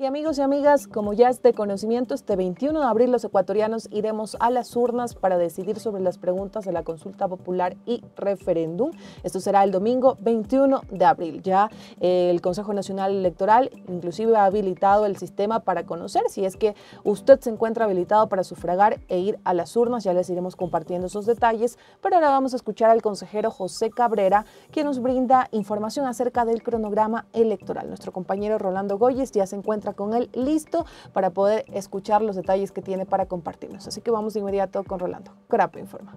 Y amigos y amigas, como ya es de conocimiento, este 21 de abril los ecuatorianos iremos a las urnas para decidir sobre las preguntas de la consulta popular y referéndum. Esto será el domingo 21 de abril. Ya eh, el Consejo Nacional Electoral inclusive ha habilitado el sistema para conocer si es que usted se encuentra habilitado para sufragar e ir a las urnas. Ya les iremos compartiendo esos detalles, pero ahora vamos a escuchar al consejero José Cabrera, quien nos brinda información acerca del cronograma electoral. Nuestro compañero Rolando Goyes ya se encuentra con él listo para poder escuchar los detalles que tiene para compartirnos. Así que vamos de inmediato con Rolando. Crapo informa.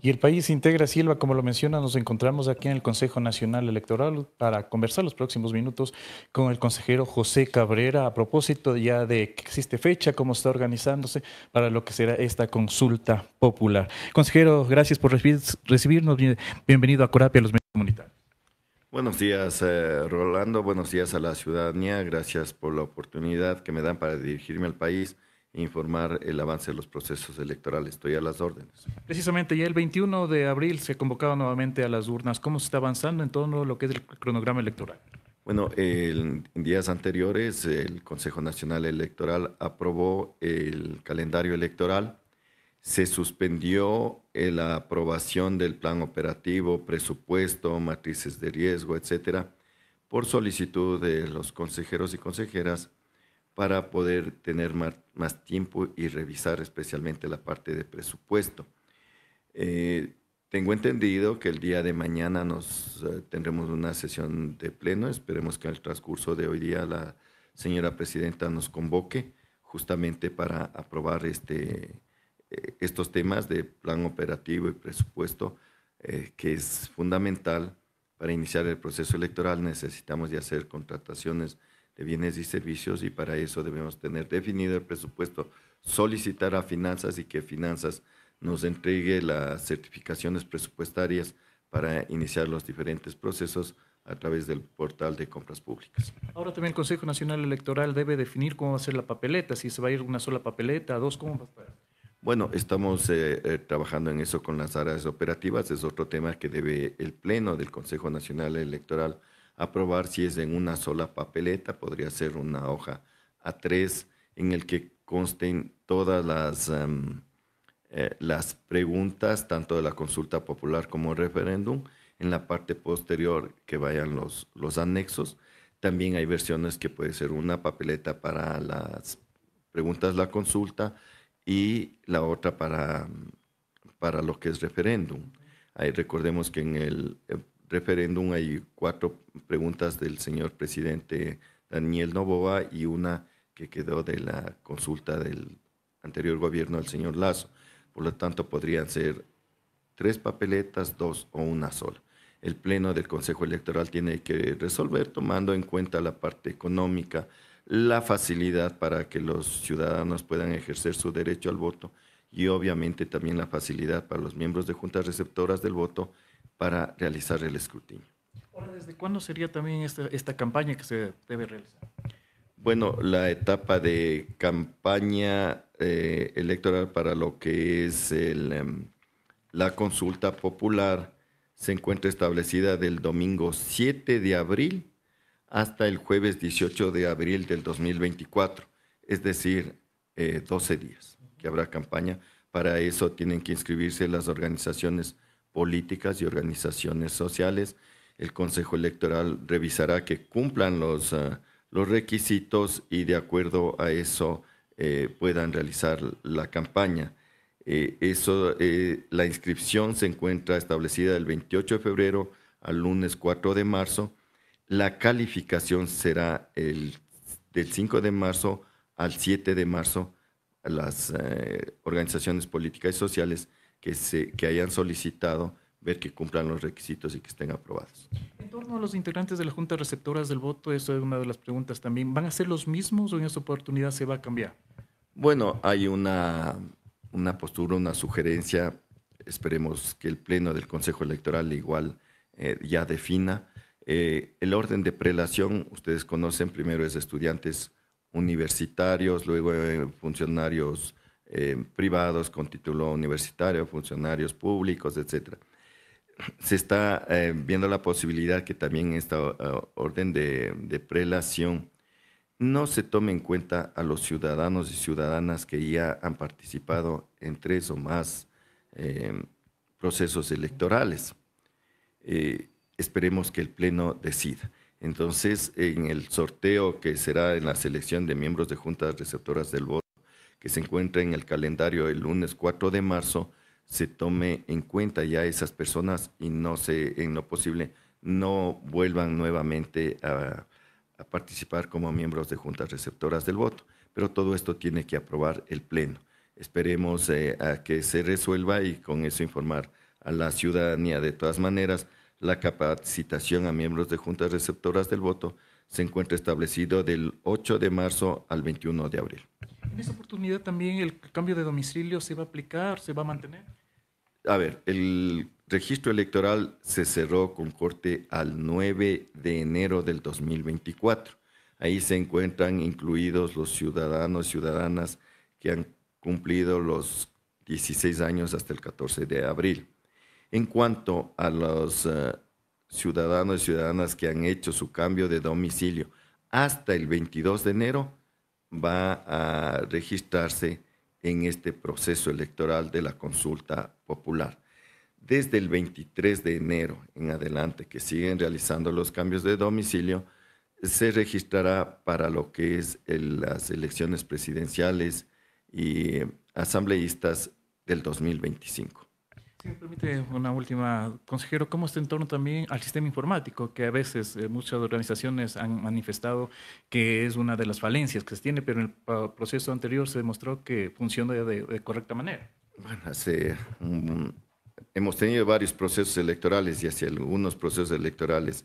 Y el país integra Silva, como lo menciona, nos encontramos aquí en el Consejo Nacional Electoral para conversar los próximos minutos con el consejero José Cabrera a propósito ya de que existe fecha, cómo está organizándose para lo que será esta consulta popular. Consejero, gracias por recibirnos. Bienvenido a Corapia, los medios comunitarios. Buenos días, eh, Rolando. Buenos días a la ciudadanía. Gracias por la oportunidad que me dan para dirigirme al país e informar el avance de los procesos electorales. Estoy a las órdenes. Precisamente, ya el 21 de abril se convocaba nuevamente a las urnas. ¿Cómo se está avanzando en todo lo que es el cronograma electoral? Bueno, en días anteriores el Consejo Nacional Electoral aprobó el calendario electoral se suspendió la aprobación del plan operativo, presupuesto, matrices de riesgo, etcétera, por solicitud de los consejeros y consejeras para poder tener más, tiempo y revisar especialmente la parte de presupuesto. Eh, tengo entendido que el día de mañana nos eh, tendremos una sesión de pleno. Esperemos que en el transcurso de hoy día la señora presidenta nos convoque justamente para aprobar este eh, estos temas de plan operativo y presupuesto, eh, que es fundamental para iniciar el proceso electoral, necesitamos ya hacer contrataciones de bienes y servicios y para eso debemos tener definido el presupuesto, solicitar a finanzas y que finanzas nos entregue las certificaciones presupuestarias para iniciar los diferentes procesos a través del portal de compras públicas. Ahora también el Consejo Nacional Electoral debe definir cómo va a ser la papeleta, si se va a ir una sola papeleta, dos, cómo va a estar. Bueno, estamos eh, eh, trabajando en eso con las áreas operativas. Es otro tema que debe el Pleno del Consejo Nacional Electoral aprobar si es en una sola papeleta, podría ser una hoja a tres en el que consten todas las, em, eh, las preguntas, tanto de la consulta popular como referéndum. En la parte posterior que vayan los, los anexos. También hay versiones que puede ser una papeleta para las preguntas, la consulta, y la otra para, para lo que es referéndum. Ahí recordemos que en el eh, referéndum hay cuatro preguntas del señor presidente Daniel Novoa y una que quedó de la consulta del anterior gobierno del señor Lazo. Por lo tanto, podrían ser tres papeletas, dos o una sola. El Pleno del Consejo Electoral tiene que resolver tomando en cuenta la parte económica, la facilidad para que los ciudadanos puedan ejercer su derecho al voto y obviamente también la facilidad para los miembros de juntas receptoras del voto para realizar el escrutinio. ¿desde cuándo sería también este, esta, campaña que se debe realizar? Bueno, la etapa de campaña eh, electoral para lo que es em, la consulta popular se encuentra establecida del domingo 7 de abril hasta el jueves 18 de abril del 2024, es decir, 12 eh, días que habrá campaña. Para eso tienen que inscribirse las organizaciones políticas y organizaciones sociales. El Consejo Electoral revisará que cumplan los, eh, los requisitos y de acuerdo a eso eh, puedan realizar la campaña. eso, la inscripción se encuentra establecida del 28 de febrero al lunes 4 de marzo la calificación será el, del 5 de marzo al 7 de marzo. Las eh, organizaciones políticas y sociales que, se, que hayan solicitado ver que cumplan los requisitos y que estén aprobados. En torno a los integrantes de la Junta Receptoras del Voto, eso es una de las preguntas también. ¿Van a ser los mismos o en esta oportunidad se va a cambiar? Bueno, hay una, postura, una sugerencia. Esperemos que el Pleno del Consejo Electoral igual eh, ya defina eh, el orden de prelación, ustedes conocen, primero es estudiantes universitarios, luego eh, funcionarios eh, privados con título universitario, funcionarios públicos, etc. Se está viendo la posibilidad que también esta orden de, prelación no se tome en cuenta a los ciudadanos y ciudadanas que ya han participado en tres o más procesos electorales esperemos que el Pleno decida. Entonces, en el sorteo que será en la selección de miembros de juntas receptoras del voto, que se encuentra en el calendario el lunes 4 de marzo, se tome en cuenta ya esas personas y no se, en lo posible, no vuelvan nuevamente a, participar como miembros de juntas receptoras del voto. Pero todo esto tiene que aprobar el Pleno. Esperemos eh, a que se resuelva y con eso informar a la ciudadanía. De todas maneras, la capacitación a miembros de juntas receptoras del voto se encuentra establecido del 8 de marzo al 21 de abril. ¿En esa oportunidad también el cambio de domicilio se va a aplicar, se va a mantener? A ver, el registro electoral se cerró con corte al 9 de enero del 2024. Ahí se encuentran incluidos los ciudadanos y ciudadanas que han cumplido los 16 años hasta el 14 de abril. En cuanto a los eh, ciudadanos y ciudadanas que han hecho su cambio de domicilio, hasta el 22 de enero va a registrarse en este proceso electoral de la consulta popular. Desde el 23 de enero en adelante, que siguen realizando los cambios de domicilio, se registrará para lo que es las elecciones presidenciales y asambleístas del 2025. Si me permite una última, consejero, ¿cómo está en torno también al sistema informático? Que a veces eh, muchas organizaciones han manifestado que es una de las falencias que se tiene, pero en el proceso anterior se demostró que funciona de, correcta manera. Bueno, hemos tenido varios procesos electorales y hacia algunos procesos electorales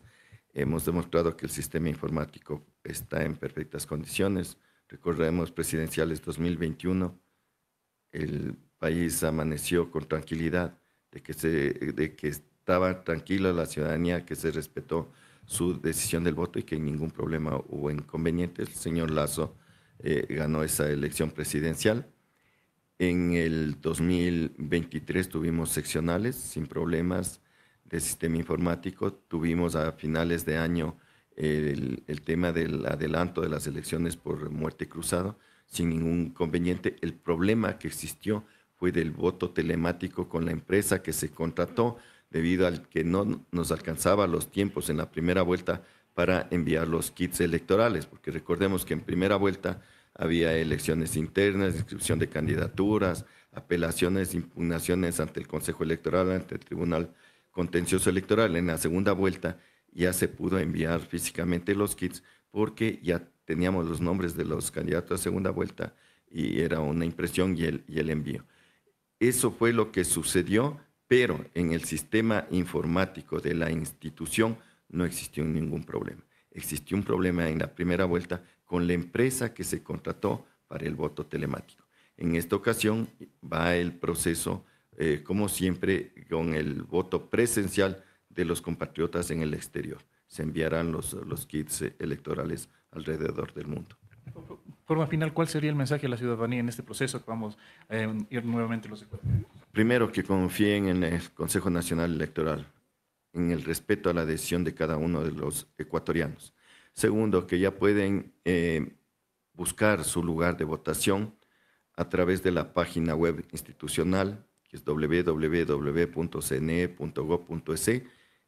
hemos demostrado que el sistema informático está en perfectas condiciones. Recordemos presidenciales 2021, el país amaneció con tranquilidad de que, de que estaba tranquila la ciudadanía, que se respetó su decisión del voto y que ningún problema hubo inconveniente. El señor Lazo eh, ganó esa elección presidencial. En el 2023 tuvimos seccionales sin problemas de sistema informático. Tuvimos a finales de año eh, el, el tema del adelanto de las elecciones por muerte cruzada sin ningún inconveniente. El problema que existió fue del voto telemático con la empresa que se contrató debido al que no nos alcanzaba los tiempos en la primera vuelta para enviar los kits electorales, porque recordemos que en primera vuelta había elecciones internas, inscripción de candidaturas, apelaciones, impugnaciones ante el Consejo Electoral, ante el Tribunal Contencioso Electoral. En la segunda vuelta ya se pudo enviar físicamente los kits porque ya teníamos los nombres de los candidatos a segunda vuelta y era una impresión y el envío. Eso fue lo que sucedió, pero en el sistema informático de la institución no existió ningún problema. Existió un problema en la primera vuelta con la empresa que se contrató para el voto telemático. En esta ocasión va el proceso, eh, como siempre, con el voto presencial de los compatriotas en el exterior. Se enviarán los kits eh, electorales alrededor del mundo forma final, ¿cuál sería el mensaje a la ciudadanía en este proceso que vamos a ir nuevamente los Primero, que confíen en el Consejo Nacional Electoral, en el respeto a la decisión de cada uno de los ecuatorianos. Segundo, que ya pueden eh, buscar su lugar de votación a través de la página web institucional, que es www.cne.gov.es.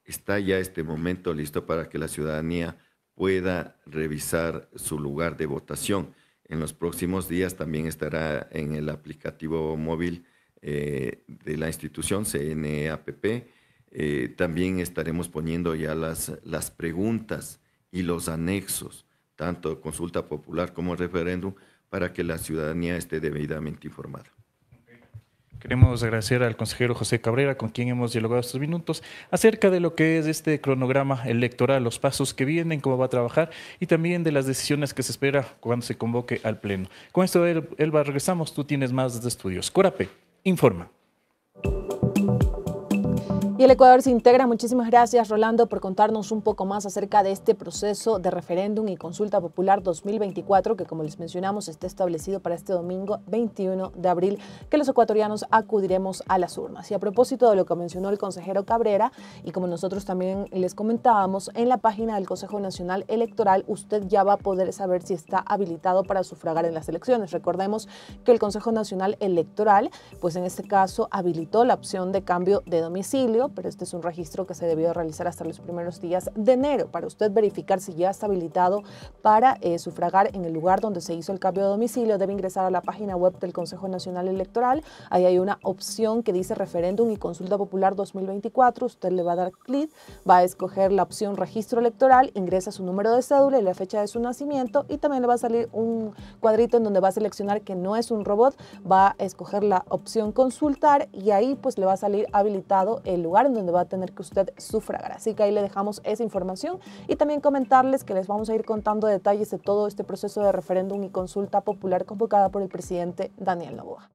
Está ya este momento listo para que la ciudadanía pueda revisar su lugar de votación. En los próximos días también estará en el aplicativo móvil eh, de la institución CNAPP. E eh, también estaremos poniendo ya las, las preguntas y los anexos, tanto consulta popular como referéndum, para que la ciudadanía esté debidamente informada. Queremos agradecer al consejero José Cabrera, con quien hemos dialogado estos minutos, acerca de lo que es este cronograma electoral, los pasos que vienen, cómo va a trabajar y también de las decisiones que se espera cuando se convoque al Pleno. Con esto, Elba, regresamos. Tú tienes más de estudios. Corape, informa. Y el Ecuador se integra. Muchísimas gracias, Rolando, por contarnos un poco más acerca de este proceso de referéndum y consulta popular 2024, que como les mencionamos está establecido para este domingo 21 de abril, que los ecuatorianos acudiremos a las urnas. Y a propósito de lo que mencionó el consejero Cabrera, y como nosotros también les comentábamos, en la página del Consejo Nacional Electoral usted ya va a poder saber si está habilitado para sufragar en las elecciones. Recordemos que el Consejo Nacional Electoral, pues en este caso, habilitó la opción de cambio de domicilio pero este es un registro que se debió realizar hasta los primeros días de enero para usted verificar si ya está habilitado para eh, sufragar en el lugar donde se hizo el cambio de domicilio. Debe ingresar a la página web del Consejo Nacional Electoral. Ahí hay una opción que dice referéndum y consulta popular 2024. Usted le va a dar clic, va a escoger la opción registro electoral, ingresa su número de cédula y la fecha de su nacimiento y también le va a salir un cuadrito en donde va a seleccionar que no es un robot, va a escoger la opción consultar y ahí pues le va a salir habilitado el lugar en donde va a tener que usted sufragar. Así que ahí le dejamos esa información y también comentarles que les vamos a ir contando detalles de todo este proceso de referéndum y consulta popular convocada por el presidente Daniel Novoa.